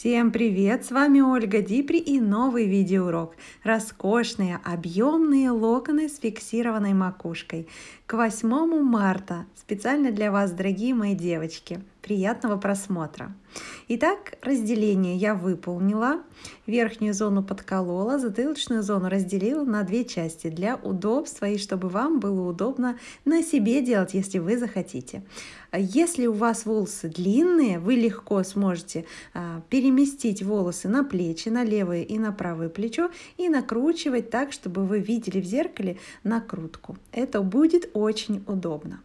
Всем привет! С вами Ольга Дипри и новый видеоурок. Роскошные объемные локоны с фиксированной макушкой к 8 марта специально для вас, дорогие мои девочки. Приятного просмотра! Итак, разделение я выполнила. Верхнюю зону подколола, затылочную зону разделила на две части для удобства и чтобы вам было удобно на себе делать, если вы захотите. Если у вас волосы длинные, вы легко сможете а, переместить волосы на плечи, на левое и на правое плечо и накручивать так, чтобы вы видели в зеркале накрутку. Это будет очень удобно.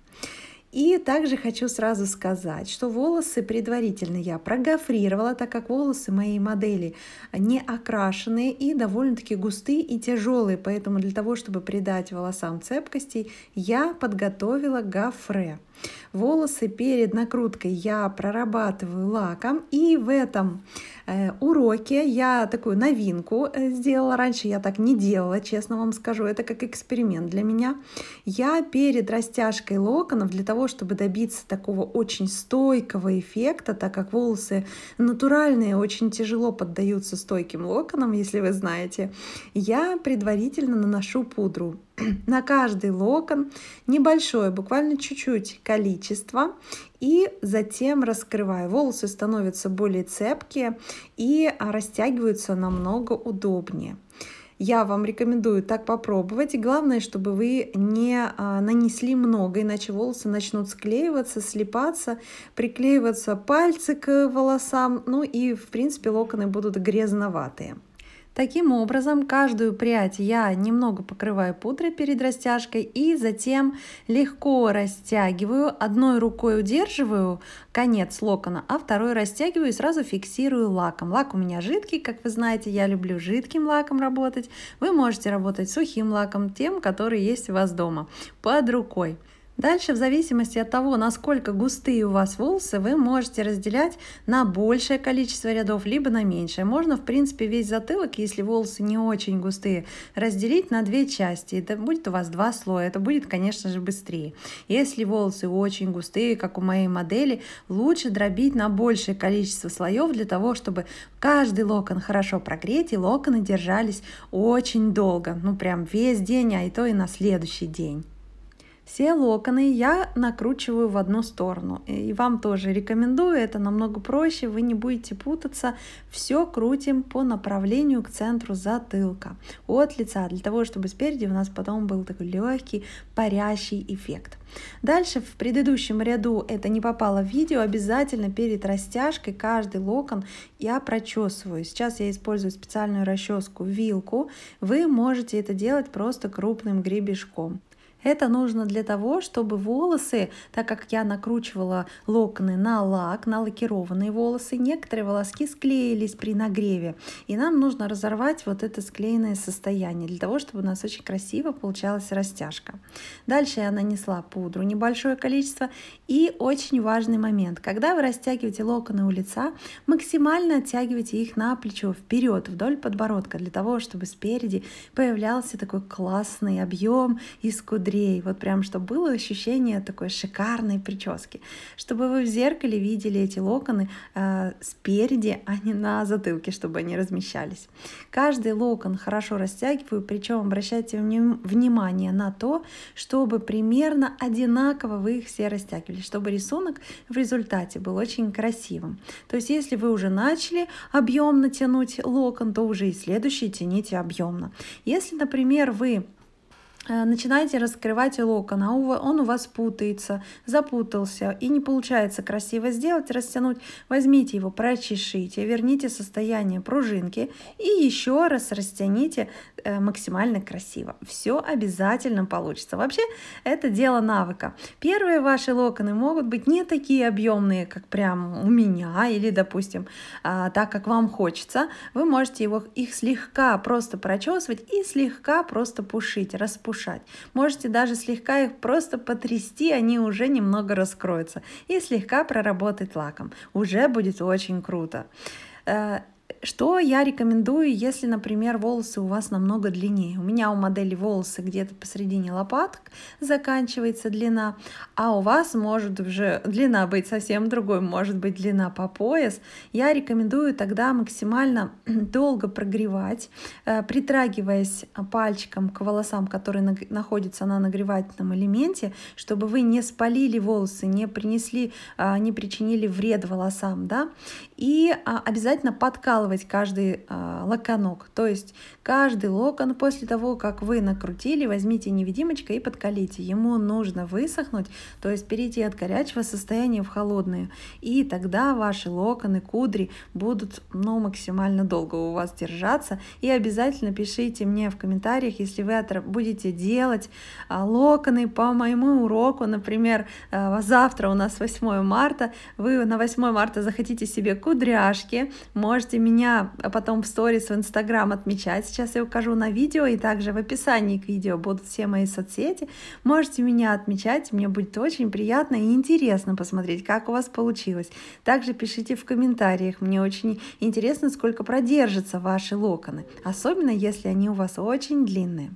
И также хочу сразу сказать, что волосы предварительно я прогофрировала, так как волосы моей модели не окрашенные и довольно-таки густые и тяжелые, поэтому для того, чтобы придать волосам цепкости, я подготовила гофре. Волосы перед накруткой я прорабатываю лаком, и в этом Э, уроки. Я такую новинку э, сделала. Раньше я так не делала, честно вам скажу. Это как эксперимент для меня. Я перед растяжкой локонов для того, чтобы добиться такого очень стойкого эффекта, так как волосы натуральные очень тяжело поддаются стойким локонам, если вы знаете, я предварительно наношу пудру. на каждый локон небольшое, буквально чуть-чуть количество, и затем раскрываю. Волосы становятся более цепкие и а, растягиваются намного удобнее. Я вам рекомендую так попробовать. И главное, чтобы вы не а, нанесли много, иначе волосы начнут склеиваться, слипаться, приклеиваться пальцы к волосам. Ну и, в принципе, локоны будут грязноватые. Таким образом, каждую прядь я немного покрываю пудрой перед растяжкой и затем легко растягиваю. Одной рукой удерживаю конец локона, а второй растягиваю и сразу фиксирую лаком. Лак у меня жидкий, как вы знаете, я люблю жидким лаком работать. Вы можете работать сухим лаком, тем, который есть у вас дома, под рукой. Дальше, в зависимости от того, насколько густые у вас волосы, вы можете разделять на большее количество рядов, либо на меньшее. Можно, в принципе, весь затылок, если волосы не очень густые, разделить на две части. Это будет у вас два слоя, это будет, конечно же, быстрее. Если волосы очень густые, как у моей модели, лучше дробить на большее количество слоев для того, чтобы каждый локон хорошо прогреть, и локоны держались очень долго, ну прям весь день, а и то и на следующий день. Все локоны я накручиваю в одну сторону. И вам тоже рекомендую, это намного проще, вы не будете путаться. Все крутим по направлению к центру затылка от лица, для того, чтобы спереди у нас потом был такой легкий парящий эффект. Дальше в предыдущем ряду это не попало в видео, обязательно перед растяжкой каждый локон я прочесываю. Сейчас я использую специальную расческу вилку, вы можете это делать просто крупным гребешком. Это нужно для того, чтобы волосы, так как я накручивала локоны на лак, на лакированные волосы, некоторые волоски склеились при нагреве. И нам нужно разорвать вот это склеенное состояние, для того, чтобы у нас очень красиво получалась растяжка. Дальше я нанесла пудру небольшое количество. И очень важный момент. Когда вы растягиваете локоны у лица, максимально оттягивайте их на плечо, вперед, вдоль подбородка, для того, чтобы спереди появлялся такой классный объем из кудрей быстрее. Вот прям, чтобы было ощущение такой шикарной прически. Чтобы вы в зеркале видели эти локоны э, спереди, а не на затылке, чтобы они размещались. Каждый локон хорошо растягиваю, причем обращайте внимание на то, чтобы примерно одинаково вы их все растягивали, чтобы рисунок в результате был очень красивым. То есть, если вы уже начали объемно тянуть локон, то уже и следующий тяните объемно. Если, например, вы Э, начинаете раскрывать локон, а он у вас путается, запутался и не получается красиво сделать, растянуть, возьмите его, прочешите, верните состояние пружинки и еще раз растяните э, максимально красиво. Все обязательно получится. Вообще это дело навыка. Первые ваши локоны могут быть не такие объемные, как прям у меня или, допустим, а, так, как вам хочется. Вы можете его, их слегка просто прочесывать и слегка просто пушить, распушить заглушать. Можете даже слегка их просто потрясти, они уже немного раскроются. И слегка проработать лаком. Уже будет очень круто. Э, что я рекомендую, если, например, волосы у вас намного длиннее? У меня у модели волосы где-то посередине лопаток заканчивается длина, а у вас может уже длина быть совсем другой, может быть длина по пояс. Я рекомендую тогда максимально долго прогревать, э, притрагиваясь пальчиком к волосам, которые находятся на нагревательном элементе, чтобы вы не спалили волосы, не принесли, э, не причинили вред волосам, да, и а, обязательно подкалывать прокалывать каждый э, локонок. То есть каждый локон после того, как вы накрутили, возьмите невидимочкой и подкалите. Ему нужно высохнуть, то есть перейти от горячего состояния в холодное. И тогда ваши локоны, кудри будут ну, максимально долго у вас держаться. И обязательно пишите мне в комментариях, если вы будете делать э, локоны по моему уроку. Например, э, завтра у нас 8 марта. Вы на 8 марта захотите себе кудряшки, можете меня а потом в сторис в Инстаграм отмечать. Сейчас я укажу на видео и также в описании к видео будут все мои соцсети. Можете меня отмечать, мне будет очень приятно и интересно посмотреть, как у вас получилось. Также пишите в комментариях, мне очень интересно, сколько продержатся ваши локоны, особенно если они у вас очень длинные.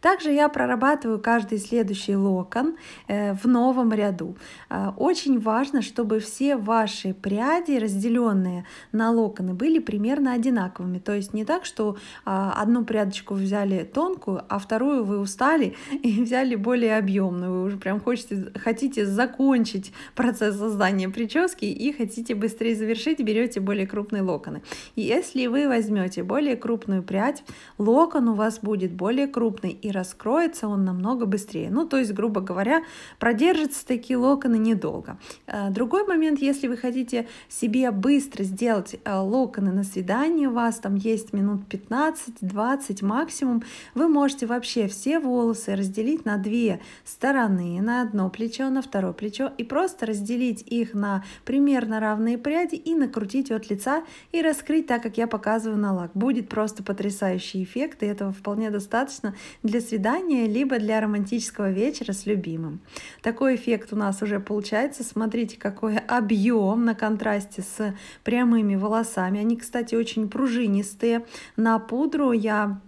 Также я прорабатываю каждый следующий локон э, в новом ряду. А, очень важно, чтобы все ваши пряди, разделенные на локоны, были примерно одинаковыми. То есть не так, что а, одну прядочку взяли тонкую, а вторую вы устали и взяли более объемную. Вы уже прям хочете, хотите закончить процесс создания прически и хотите быстрее завершить, берете более крупные локоны. и Если вы возьмете более крупную прядь, локон у вас будет более крупный и раскроется он намного быстрее. Ну, то есть, грубо говоря, продержатся такие локоны недолго. Э, другой момент, если вы хотите себе быстро сделать э, локоны на свидание, у вас там есть минут 15-20 максимум, вы можете вообще все волосы разделить на две стороны, на одно плечо, на второе плечо, и просто разделить их на примерно равные пряди и накрутить от лица и раскрыть так, как я показываю на лак. Будет просто потрясающий эффект, и этого вполне достаточно для после свидания, либо для романтического вечера с любимым. Такой эффект у нас уже получается. Смотрите, какой объем на контрасте с прямыми волосами. Они, кстати, очень пружинистые. На пудру я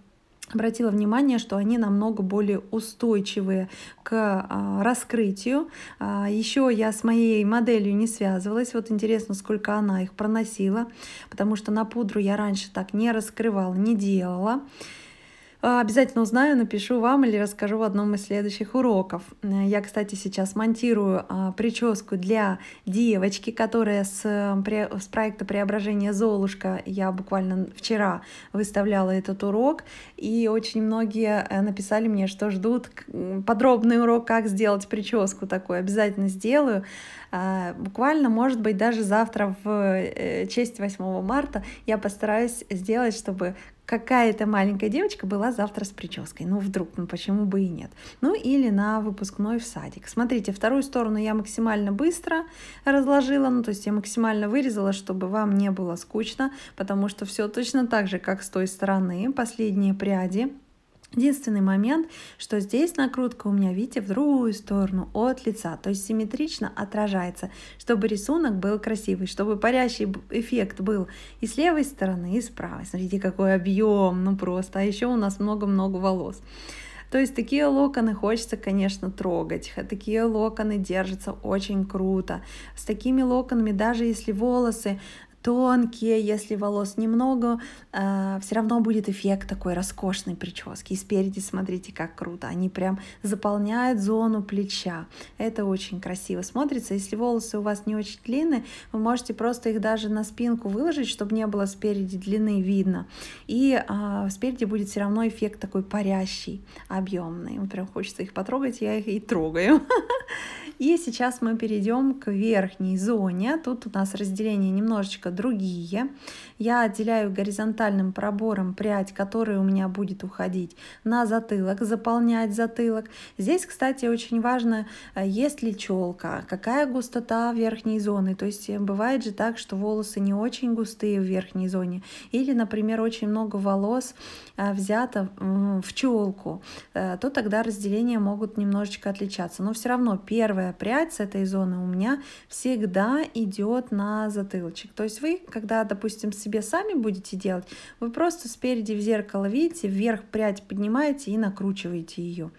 обратила внимание, что они намного более устойчивые к а, раскрытию. А, Еще я с моей моделью не связывалась. Вот интересно, сколько она их проносила, потому что на пудру я раньше так не раскрывала, не делала. А, обязательно узнаю, напишу вам или расскажу в одном из следующих уроков. Я, кстати, сейчас монтирую а, прическу для девочки, которая с, с проекта преображения Золушка». Я буквально вчера выставляла этот урок, и очень многие э, написали мне, что ждут подробный урок, как сделать прическу такую. Обязательно сделаю. А, буквально, может быть, даже завтра в э, честь 8 марта я постараюсь сделать, чтобы какая-то маленькая девочка была завтра с прической. Ну, вдруг, ну почему бы и нет. Ну, или на выпускной в садик. Смотрите, вторую сторону я максимально быстро разложила, ну, то есть я максимально вырезала, чтобы вам не было скучно, потому что все точно так же, как с той стороны, последние пряди Единственный момент, что здесь накрутка у меня, видите, в другую сторону от лица, то есть симметрично отражается, чтобы рисунок был красивый, чтобы парящий эффект был и с левой стороны, и с правой. Смотрите, какой объем, ну просто, а еще у нас много-много волос. То есть такие локоны хочется, конечно, трогать. Такие локоны держатся очень круто. С такими локонами, даже если волосы тонкие, если волос немного, э, все равно будет эффект такой роскошной прически. И спереди смотрите, как круто, они прям заполняют зону плеча. Это очень красиво смотрится. Если волосы у вас не очень длинные, вы можете просто их даже на спинку выложить, чтобы не было спереди длины видно. И э, спереди будет все равно эффект такой парящий, объемный. Вот прям хочется их потрогать, я их и трогаю. И сейчас мы перейдем к верхней зоне. Тут у нас разделение немножечко другие. Я отделяю горизонтальным пробором прядь, которая у меня будет уходить на затылок, заполнять затылок. Здесь, кстати, очень важно, э, есть ли челка, какая густота верхней зоны. То есть э, бывает же так, что волосы не очень густые в верхней зоне. Или, например, очень много волос э, взято в челку. То тогда разделения могут немножечко отличаться. Но все равно первое первая прядь с этой зоны у меня всегда идет на затылочек. То есть вы, когда, допустим, себе сами будете делать, вы просто спереди в зеркало видите, вверх прядь поднимаете и накручиваете ее.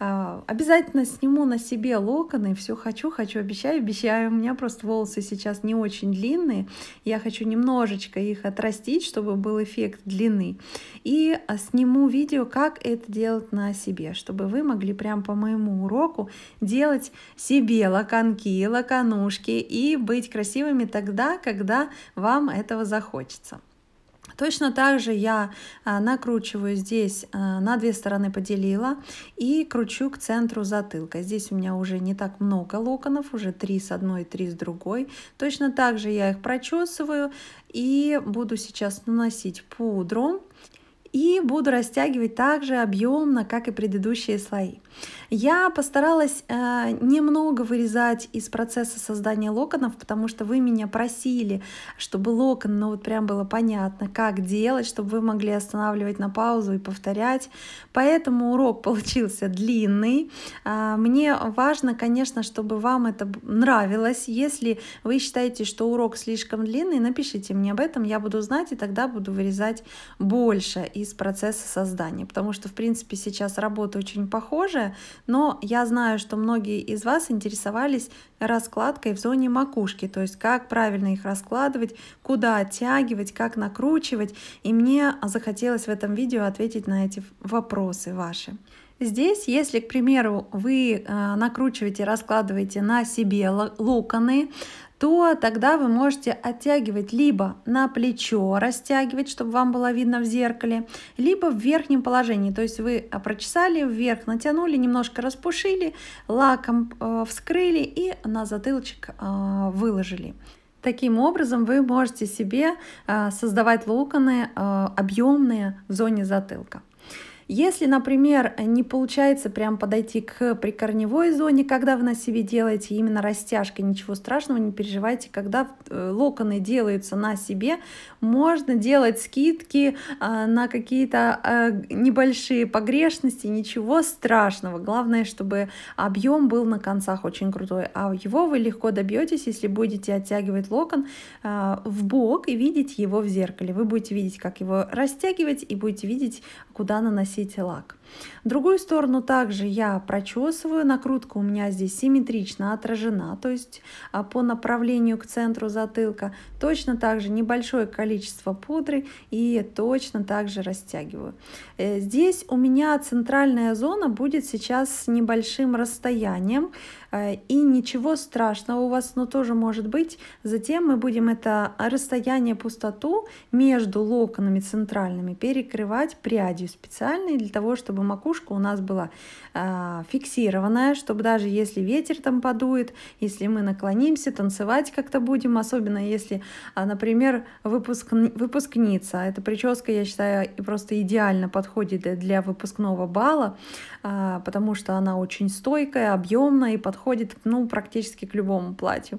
А, обязательно сниму на себе локоны, все хочу, хочу, обещаю, обещаю. У меня просто волосы сейчас не очень длинные, я хочу немножечко их отрастить, чтобы был эффект длины. И а, сниму видео, как это делать на себе, чтобы вы могли прям по моему уроку делать себе локонки, локонушки и быть красивыми тогда, когда вам этого захочется. Точно так же я а, накручиваю здесь, а, на две стороны поделила и кручу к центру затылка. Здесь у меня уже не так много локонов, уже три с одной и три с другой. Точно так же я их прочесываю и буду сейчас наносить пудру и буду растягивать также объемно, как и предыдущие слои. Я постаралась э, немного вырезать из процесса создания локонов, потому что вы меня просили, чтобы локон, ну вот прям было понятно, как делать, чтобы вы могли останавливать на паузу и повторять. Поэтому урок получился длинный. Э, мне важно, конечно, чтобы вам это нравилось. Если вы считаете, что урок слишком длинный, напишите мне об этом, я буду знать, и тогда буду вырезать больше из процесса создания, потому что, в принципе, сейчас работа очень похожая, но я знаю, что многие из вас интересовались раскладкой в зоне макушки, то есть как правильно их раскладывать, куда оттягивать, как накручивать, и мне захотелось в этом видео ответить на эти вопросы ваши. Здесь, если, к примеру, вы э, накручиваете, раскладываете на себе локоны, то тогда вы можете оттягивать либо на плечо, растягивать, чтобы вам было видно в зеркале, либо в верхнем положении. То есть вы а, прочесали вверх, натянули, немножко распушили, лаком э, вскрыли и на затылочек э, выложили. Таким образом вы можете себе э, создавать локоны объемные в зоне затылка. Если, например, не получается прям подойти к прикорневой зоне, когда вы на себе делаете именно растяжки, ничего страшного, не переживайте, когда э, локоны делаются на себе, можно делать скидки а, на какие-то а, небольшие погрешности, ничего страшного. Главное, чтобы объем был на концах очень крутой, а его вы легко добьетесь, если будете оттягивать локон а, в бок и видеть его в зеркале. Вы будете видеть, как его растягивать, и будете видеть, куда наносить наносите лак. Другую сторону также я прочесываю. Накрутка у меня здесь симметрично отражена, то есть а, по направлению к центру затылка. Точно также небольшое количество пудры и точно также растягиваю. Э, здесь у меня центральная зона будет сейчас с небольшим расстоянием. Э, и ничего страшного у вас, но тоже может быть. Затем мы будем это расстояние пустоту между локонами центральными перекрывать прядью специальной для того, чтобы чтобы макушка у нас была э, фиксированная, чтобы даже если ветер там подует, если мы наклонимся, танцевать как-то будем, особенно если, а, например, выпуск, выпускница, эта прическа, я считаю, просто идеально подходит для выпускного бала, э, потому что она очень стойкая, объемная и подходит ну, практически к любому платью.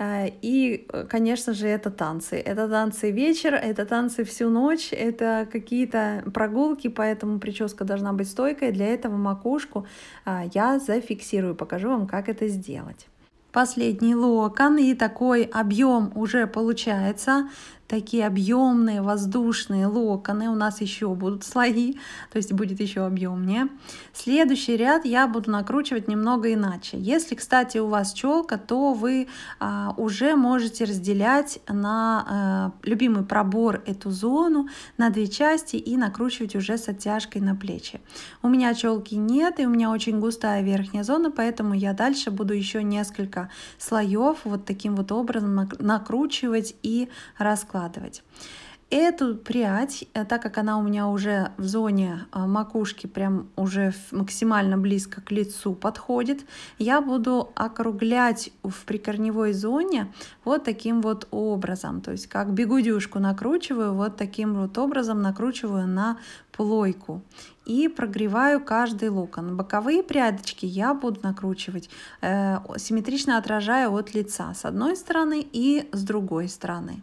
Э, и, конечно же, это танцы. Это танцы вечер, это танцы всю ночь, это какие-то прогулки, поэтому прическа должна быть стойкой для этого макушку а, я зафиксирую, покажу вам, как это сделать последний локон и такой объем уже получается такие объемные воздушные локоны. У нас еще будут слои, то есть будет еще объемнее. Следующий ряд я буду накручивать немного иначе. Если, кстати, у вас челка, то вы а, уже можете разделять на а, любимый пробор эту зону на две части и накручивать уже с оттяжкой на плечи. У меня челки нет, и у меня очень густая верхняя зона, поэтому я дальше буду еще несколько слоев вот таким вот образом накручивать и раскладывать складывать. Эту прядь, э, так как она у меня уже в зоне э, макушки, прям уже максимально близко к лицу подходит, я буду округлять в прикорневой зоне вот таким вот образом. То есть как бегудюшку накручиваю, вот таким вот образом накручиваю на плойку и прогреваю каждый локон. Боковые прядочки я буду накручивать, э, симметрично отражая от лица с одной стороны и с другой стороны.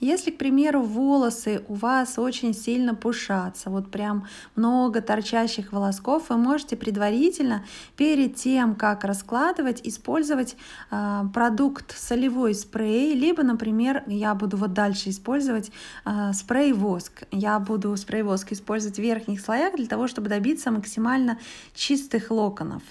Если, к примеру, волосы у вас очень сильно пушатся, вот прям много торчащих волосков, вы можете предварительно, перед тем, как раскладывать, использовать э, продукт солевой спрей, либо, например, я буду вот дальше использовать э, а, спрей-воск. Я буду спрей-воск использовать в верхних слоях для того, чтобы добиться максимально чистых локонов,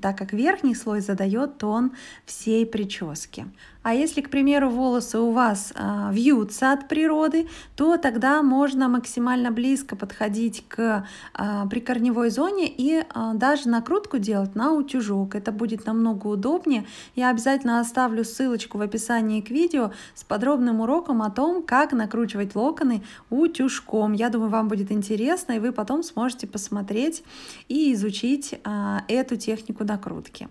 так как верхний слой задает тон всей прически. А если, к примеру, волосы у вас э, вьются от природы, то тогда можно максимально близко подходить к э, прикорневой зоне и э, даже накрутку делать на утюжок. Это будет намного удобнее. Я обязательно оставлю ссылочку в описании к видео с подробным уроком о том, как накручивать локоны утюжком. Я думаю, вам будет интересно, и вы потом сможете посмотреть и изучить э, эту технику накрутки.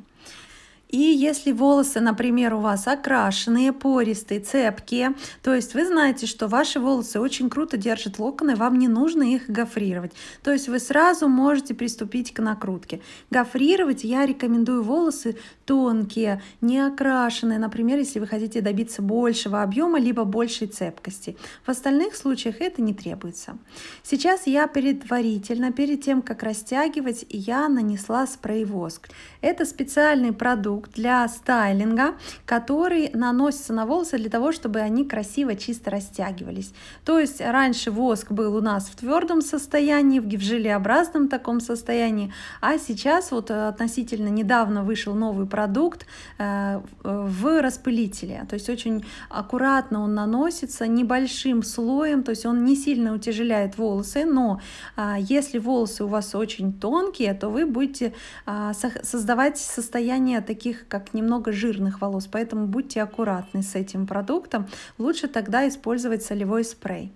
И если волосы, например, у вас окрашенные, пористые, цепкие, то есть вы знаете, что ваши волосы очень круто держат локоны, вам не нужно их гофрировать. То есть вы сразу можете приступить к накрутке. Гофрировать я рекомендую волосы тонкие, не окрашенные, например, если вы хотите добиться большего объема, либо большей цепкости. В остальных случаях это не требуется. Сейчас я предварительно, перед тем, как растягивать, я нанесла спрей воск. Это специальный продукт, продукт для стайлинга, который наносится на волосы для того, чтобы они красиво, чисто растягивались. То есть раньше воск был у нас в твердом состоянии, в желеобразном таком состоянии, а сейчас вот э, относительно недавно вышел новый продукт э, в распылителе. То есть очень аккуратно он наносится, небольшим слоем, то есть он не сильно утяжеляет волосы, но а, если волосы у вас очень тонкие, то вы будете а, создавать состояние таких таких как немного жирных волос, поэтому будьте аккуратны с этим продуктом. Лучше тогда использовать солевой спрей.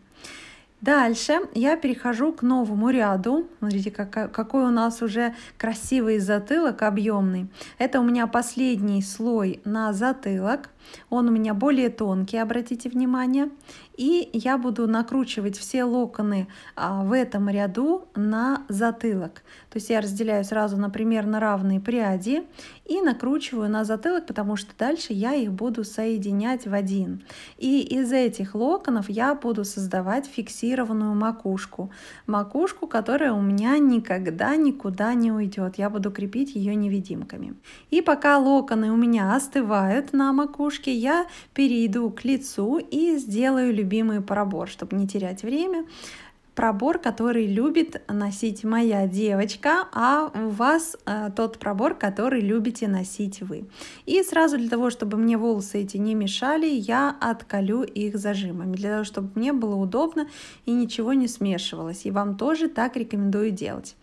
Дальше я перехожу к новому ряду. Смотрите, какой у нас уже красивый затылок, объемный. Это у меня последний слой на затылок. Он у меня более тонкий, обратите внимание. И я буду накручивать все локоны а, в этом ряду на затылок. То есть я разделяю сразу например, на равные пряди и накручиваю на затылок, потому что дальше я их буду соединять в один. И из этих локонов я буду создавать фиксированную макушку. Макушку, которая у меня никогда никуда не уйдет. Я буду крепить ее невидимками. И пока локоны у меня остывают на макушке, ракушки, я перейду к лицу и сделаю любимый пробор, чтобы не терять время. Пробор, который любит носить моя девочка, а у вас э, тот пробор, который любите носить вы. И сразу для того, чтобы мне волосы эти не мешали, я отколю их зажимами, для того, чтобы мне было удобно и ничего не смешивалось. И вам тоже так рекомендую делать.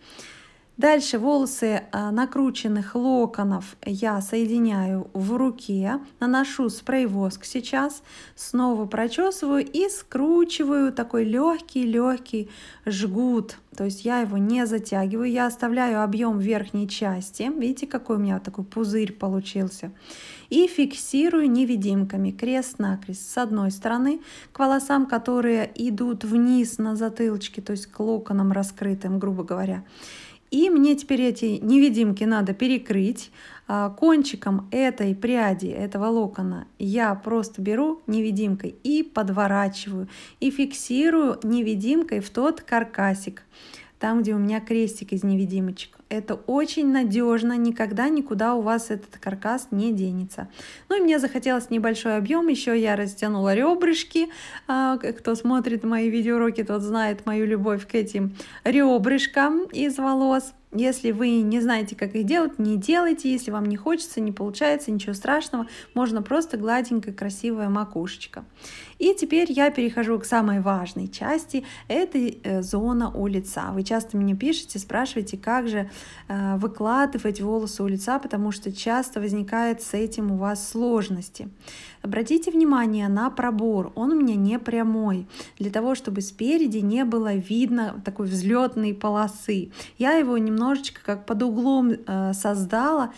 Дальше волосы а, накрученных локонов я соединяю в руке, наношу спрей-воск сейчас, снова прочесываю и скручиваю такой легкий-легкий жгут. То есть я его не затягиваю, я оставляю объем верхней части. Видите, какой у меня такой пузырь получился. И фиксирую невидимками крест-накрест с одной стороны к волосам, которые идут вниз на затылочке, то есть к локонам раскрытым, грубо говоря. И мне теперь эти невидимки надо перекрыть. А, кончиком этой пряди, этого локона, я просто беру невидимкой и подворачиваю. И фиксирую невидимкой в тот каркасик, там, где у меня крестик из невидимочек. Это очень надежно, никогда никуда у вас этот каркас не денется. Ну и мне захотелось небольшой объем, еще я растянула ребрышки. А, кто смотрит мои видеоуроки, тот знает мою любовь к этим ребрышкам из волос. Если вы не знаете, как их делать, не делайте. Если вам не хочется, не получается, ничего страшного. Можно просто гладенькая, красивая макушечка. И теперь я перехожу к самой важной части. Это э, зона у лица. Вы часто мне пишете, спрашиваете, как же э, выкладывать волосы у лица, потому что часто возникает с этим у вас сложности. Обратите внимание на пробор. Он у меня не прямой. Для того, чтобы спереди не было видно такой взлетной полосы. Я его немножечко как под углом э, создала,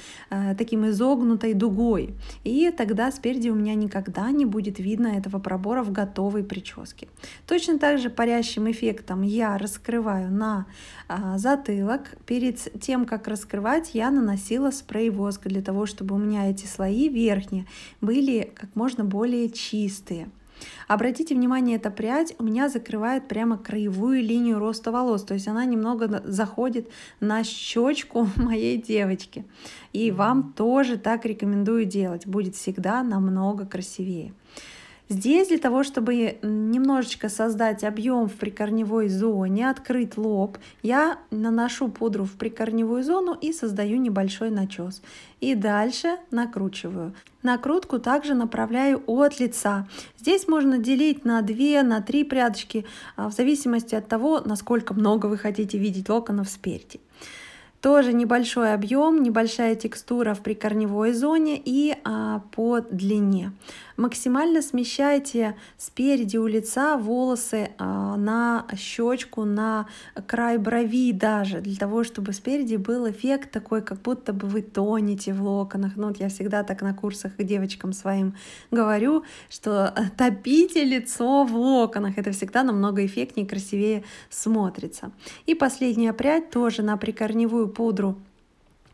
таким изогнутой дугой. И тогда спереди у меня никогда не будет видно этого пробора в готовой прическе Точно так же парящим эффектом я раскрываю на а, затылок. Перед тем, как раскрывать, я наносила спрей воска для того, чтобы у меня эти слои верхние были как можно более чистые. Обратите внимание, эта прядь у меня закрывает прямо краевую линию роста волос, то есть она немного заходит на щечку моей девочки. И вам тоже так рекомендую делать, будет всегда намного красивее. Здесь для того, чтобы немножечко создать объем в прикорневой зоне, открыть лоб, я наношу пудру в прикорневую зону и создаю небольшой начес. И дальше накручиваю. Накрутку также направляю от лица. Здесь можно делить на 2, на 3 прядочки, а, в зависимости от того, насколько много вы хотите видеть локонов спереди. Тоже небольшой объем, небольшая текстура в прикорневой зоне и а, по длине. Максимально смещайте спереди у лица волосы а, на щечку, на край брови даже, для того, чтобы спереди был эффект такой, как будто бы вы тонете в локонах. Ну, вот я всегда так на курсах девочкам своим говорю, что э, топите лицо в локонах. Это всегда намного эффектнее и красивее смотрится. И последняя прядь тоже на прикорневую пудру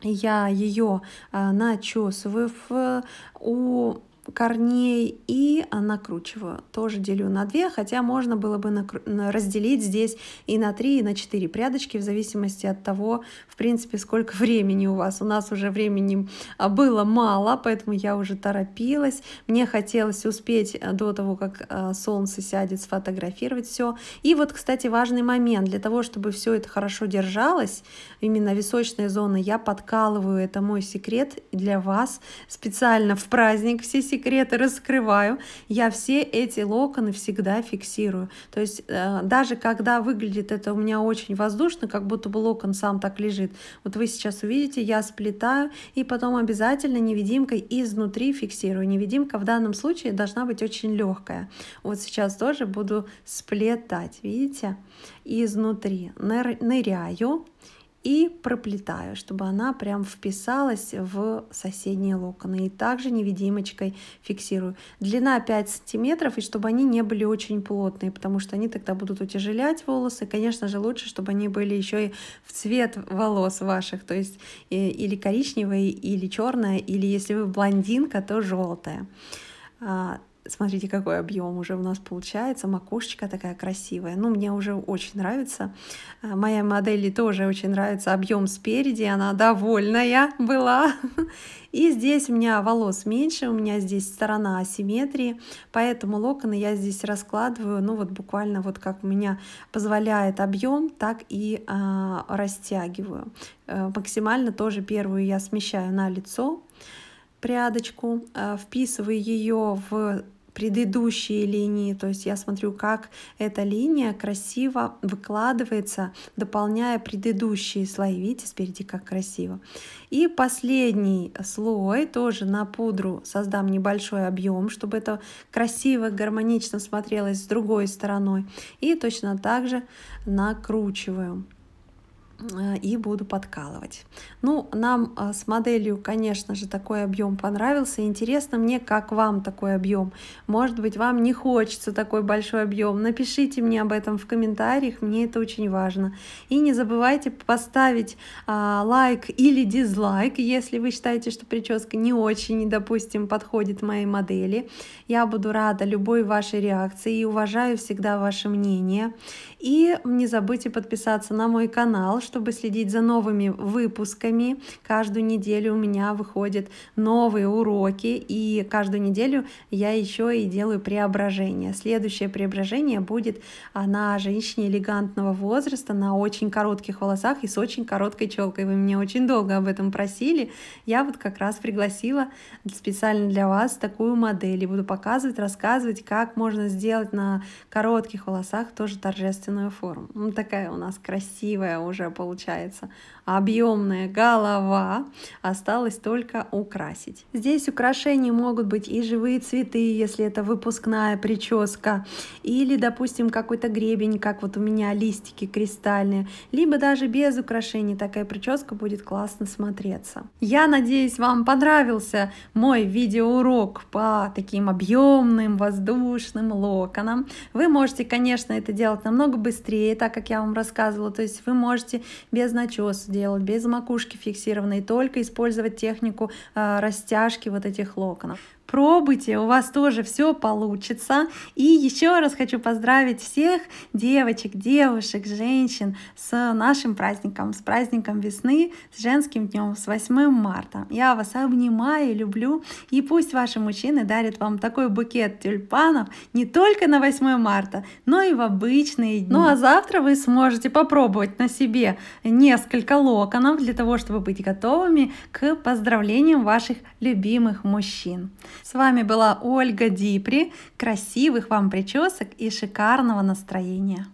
я ее а, начесываю в, у корней и накручиваю. Тоже делю на 2, хотя можно было бы накру... разделить здесь и на 3, и на 4 прядочки, в зависимости от того, в принципе, сколько времени у вас. У нас уже времени а, было мало, поэтому я уже торопилась. Мне хотелось успеть э, до того, как э, солнце сядет, сфотографировать все. И вот, кстати, важный момент. Для того, чтобы все это хорошо держалось, именно височная зона, я подкалываю, это мой секрет для вас, специально в праздник все секреты раскрываю, я все эти локоны всегда фиксирую. То есть э, даже когда выглядит это у меня очень воздушно, как будто бы локон сам так лежит, вот вы сейчас увидите, я сплетаю и потом обязательно невидимкой изнутри фиксирую. Невидимка в данном случае должна быть очень легкая. Вот сейчас тоже буду сплетать, видите, изнутри ныряю и проплетаю, чтобы она прям вписалась в соседние локоны. И также невидимочкой фиксирую. Длина 5 сантиметров, и чтобы они не были очень плотные, потому что они тогда будут утяжелять волосы. Конечно же, лучше, чтобы они были еще и в цвет волос ваших, то есть э, или коричневые, или черная, или если вы блондинка, то желтая. Смотрите, какой объем уже у нас получается. Макушечка такая красивая. Ну, мне уже очень нравится. Э, Моя модели тоже очень нравится. Объем спереди, она довольная была. И здесь у меня волос меньше, у меня здесь сторона асимметрии, поэтому локоны я здесь раскладываю, ну вот буквально вот как у меня позволяет объем, так и э, растягиваю. Э, максимально тоже первую я смещаю на лицо, прядочку, э, вписываю ее в предыдущие линии. То есть я смотрю, как эта линия красиво выкладывается, дополняя предыдущие слои. Видите, спереди как красиво. И последний слой тоже на пудру создам небольшой объем, чтобы это красиво, гармонично смотрелось с другой стороной. И точно так же накручиваю. Э, и буду подкалывать. Ну, нам э, с моделью, конечно же, такой объем понравился. Интересно мне, как вам такой объем. Может быть, вам не хочется такой большой объем. Напишите мне об этом в комментариях, мне это очень важно. И не забывайте поставить а, лайк или дизлайк, если вы считаете, что прическа не очень, допустим, подходит моей модели. Я буду рада любой вашей реакции и уважаю всегда ваше мнение. И не забудьте подписаться на мой канал, чтобы чтобы следить за новыми выпусками. Каждую неделю у меня выходят новые уроки, и каждую неделю я еще и делаю преображение. Следующее преображение будет а, на женщине элегантного возраста, на очень коротких волосах и с очень короткой челкой. Вы меня очень долго об этом просили. Я вот как раз пригласила специально для вас такую модель и буду показывать, рассказывать, как можно сделать на коротких волосах тоже торжественную форму. Ну, такая у нас красивая уже получается. Объемная голова осталось только украсить. Здесь украшения могут быть и живые цветы, если это выпускная прическа, или, допустим, какой-то гребень, как вот у меня листики кристальные, либо даже без украшений такая прическа будет классно смотреться. Я надеюсь, вам понравился мой видеоурок по таким объемным воздушным локонам. Вы можете, конечно, это делать намного быстрее, так как я вам рассказывала, то есть вы можете без начеса делать, без макушки фиксированной, только использовать технику а, растяжки вот этих локонов пробуйте, у вас тоже все получится. И еще раз хочу поздравить всех девочек, девушек, женщин с нашим праздником, с праздником весны, с женским днем, с 8 марта. Я вас обнимаю, люблю, и пусть ваши мужчины дарят вам такой букет тюльпанов не только на 8 марта, но и в обычные дни. Ну а завтра вы сможете попробовать на себе несколько локонов для того, чтобы быть готовыми к поздравлениям ваших любимых мужчин. С вами была Ольга Дипри. Красивых вам причесок и шикарного настроения!